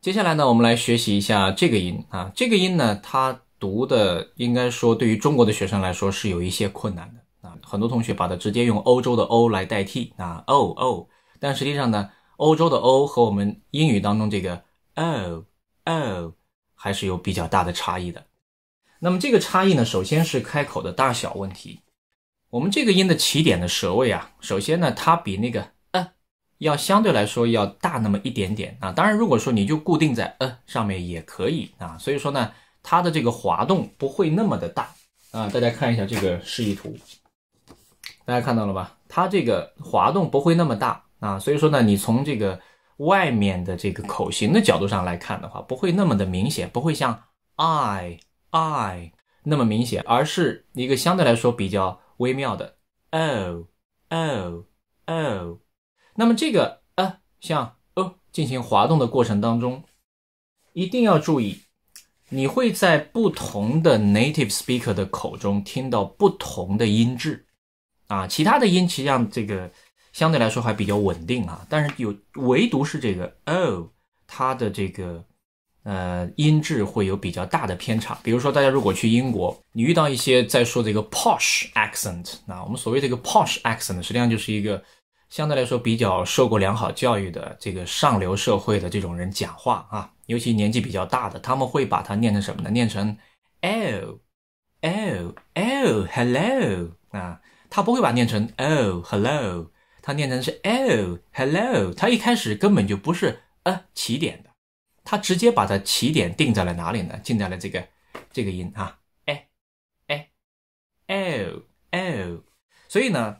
接下来呢，我们来学习一下这个音啊。这个音呢，它读的应该说对于中国的学生来说是有一些困难的啊。很多同学把它直接用欧洲的 O 来代替啊，O O。但实际上呢，欧洲的 O 和我们英语当中这个 O O 还是有比较大的差异的。那么这个差异呢，首先是开口的大小问题。我们这个音的起点的舌位啊，首先呢，它比那个。要相对来说要大那么一点点啊！当然，如果说你就固定在呃上面也可以啊。所以说呢，它的这个滑动不会那么的大啊。大家看一下这个示意图，大家看到了吧？它这个滑动不会那么大啊。所以说呢，你从这个外面的这个口型的角度上来看的话，不会那么的明显，不会像 I I 那么明显，而是一个相对来说比较微妙的 O O O。那么这个呃，像呃进行滑动的过程当中，一定要注意，你会在不同的 native speaker 的口中听到不同的音质啊。其他的音，实际上这个相对来说还比较稳定啊，但是有唯独是这个 o，它的这个呃音质会有比较大的偏差。比如说，大家如果去英国，你遇到一些在说这个 posh accent，那我们所谓这个 posh accent 实际上就是一个。相对来说，比较受过良好教育的这个上流社会的这种人讲话啊，尤其年纪比较大的，他们会把它念成什么呢？念成，o，o，o，hello 啊，他不会把它念成 o，hello，他念成是 o，hello，他一开始根本就不是呃起点的，他直接把它起点定在了哪里呢？定在了这个这个音啊哎哎 o o 所以呢？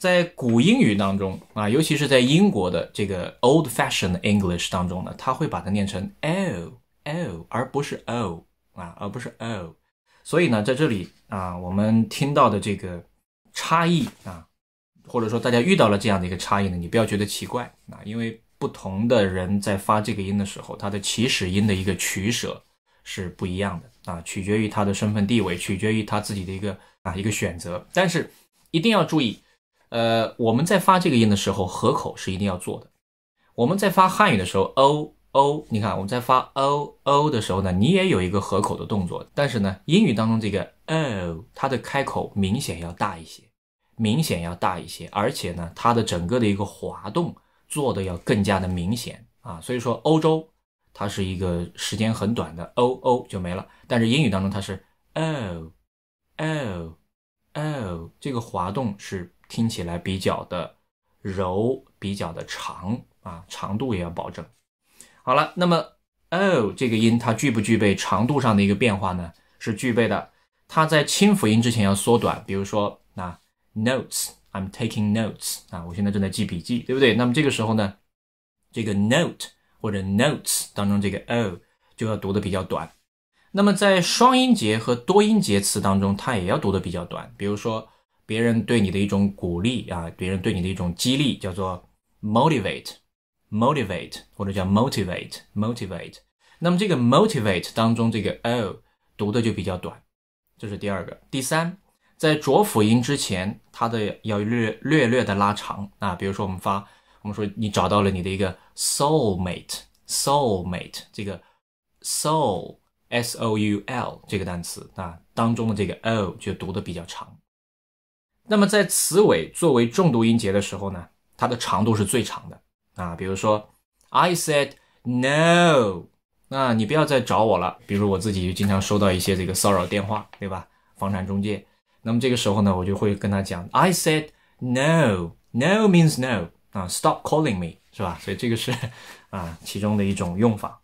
在古英语当中啊，尤其是在英国的这个 old-fashioned English 当中呢，他会把它念成 o o，而不是 o 啊，而不是 o。所以呢，在这里啊，我们听到的这个差异啊，或者说大家遇到了这样的一个差异呢，你不要觉得奇怪啊，因为不同的人在发这个音的时候，它的起始音的一个取舍是不一样的啊，取决于他的身份地位，取决于他自己的一个啊一个选择。但是一定要注意。呃，我们在发这个音的时候，合口是一定要做的。我们在发汉语的时候，oo，你看我们在发 oo 的时候呢，你也有一个合口的动作。但是呢，英语当中这个 o，它的开口明显要大一些，明显要大一些，而且呢，它的整个的一个滑动做的要更加的明显啊。所以说，欧洲它是一个时间很短的 oo 就没了，但是英语当中它是 o o o 这个滑动是。听起来比较的柔，比较的长啊，长度也要保证。好了，那么 o 这个音它具不具备长度上的一个变化呢？是具备的。它在轻辅音之前要缩短，比如说啊 notes，I'm taking notes，啊，我现在正在记笔记，对不对？那么这个时候呢，这个 note 或者 notes 当中这个 o 就要读的比较短。那么在双音节和多音节词当中，它也要读的比较短，比如说。别人对你的一种鼓励啊，别人对你的一种激励，叫做 motivate，motivate，或者叫 motivate，motivate。那么这个 motivate 当中这个 o 读的就比较短，这是第二个。第三，在浊辅音之前，它的要略略略的拉长啊。比如说我们发，我们说你找到了你的一个 soul mate，soul mate，这个 soul，s o u l 这个单词啊，当中的这个 o 就读的比较长。那么在词尾作为重读音节的时候呢，它的长度是最长的啊。比如说，I said no，那你不要再找我了。比如我自己就经常收到一些这个骚扰电话，对吧？房产中介。那么这个时候呢，我就会跟他讲，I said no，no means no，啊，stop calling me，是吧？所以这个是啊其中的一种用法。